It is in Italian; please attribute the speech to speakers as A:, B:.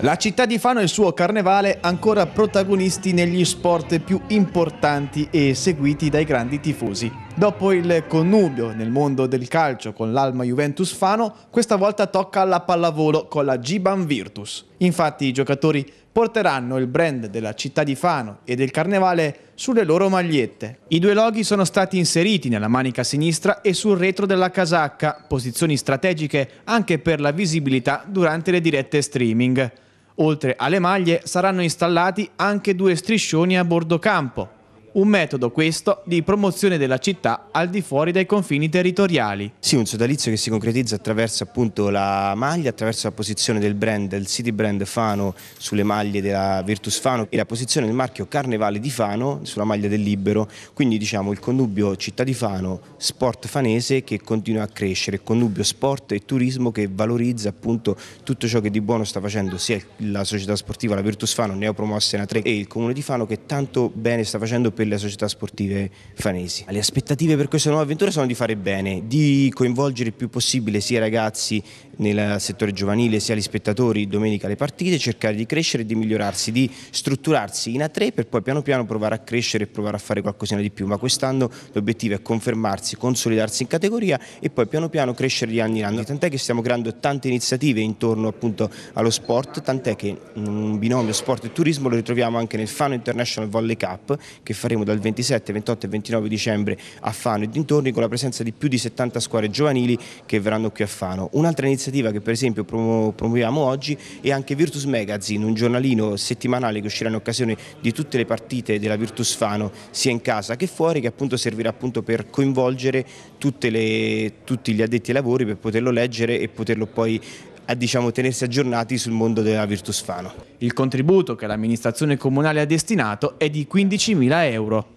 A: La città di Fano e il suo carnevale ancora protagonisti negli sport più importanti e seguiti dai grandi tifosi. Dopo il connubio nel mondo del calcio con l'Alma Juventus Fano, questa volta tocca alla pallavolo con la Giban Virtus. Infatti i giocatori porteranno il brand della città di Fano e del Carnevale sulle loro magliette. I due loghi sono stati inseriti nella manica sinistra e sul retro della casacca, posizioni strategiche anche per la visibilità durante le dirette streaming. Oltre alle maglie saranno installati anche due striscioni a bordo campo, un metodo questo di promozione della
B: città al di fuori dai confini territoriali. Sì, un sodalizio che si concretizza attraverso appunto la maglia, attraverso la posizione del brand, del city brand Fano sulle maglie della Virtus Fano e la posizione del marchio Carnevale di Fano sulla maglia del Libero. Quindi diciamo il connubio città di Fano, sport fanese che continua a crescere, connubio sport e turismo che valorizza appunto tutto ciò che di buono sta facendo sia la società sportiva, la Virtus Fano, in a 3 e il comune di Fano che tanto bene sta facendo per per le società sportive fanesi. Le aspettative per questa nuova avventura sono di fare bene, di coinvolgere il più possibile sia i ragazzi nel settore giovanile sia gli spettatori domenica le partite, cercare di crescere e di migliorarsi, di strutturarsi in A3 per poi piano piano provare a crescere e provare a fare qualcosina di più, ma quest'anno l'obiettivo è confermarsi, consolidarsi in categoria e poi piano piano crescere di anno in anno, tant'è che stiamo creando tante iniziative intorno appunto allo sport, tant'è che un mm, binomio sport e turismo lo ritroviamo anche nel Fano International Volley Cup che faremo dal 27, 28 e 29 dicembre a Fano e dintorni con la presenza di più di 70 squadre giovanili che verranno qui a Fano. Un'altra iniziativa un'iniziativa che per esempio promuoviamo oggi e anche Virtus Magazine, un giornalino settimanale che uscirà in occasione di tutte le partite della Virtus Fano sia in casa che fuori che appunto servirà appunto per coinvolgere le, tutti gli addetti ai lavori per poterlo leggere e poterlo poi a eh, diciamo, tenersi aggiornati sul mondo della Virtus Fano. Il contributo che l'amministrazione
A: comunale ha destinato è di 15.000 euro.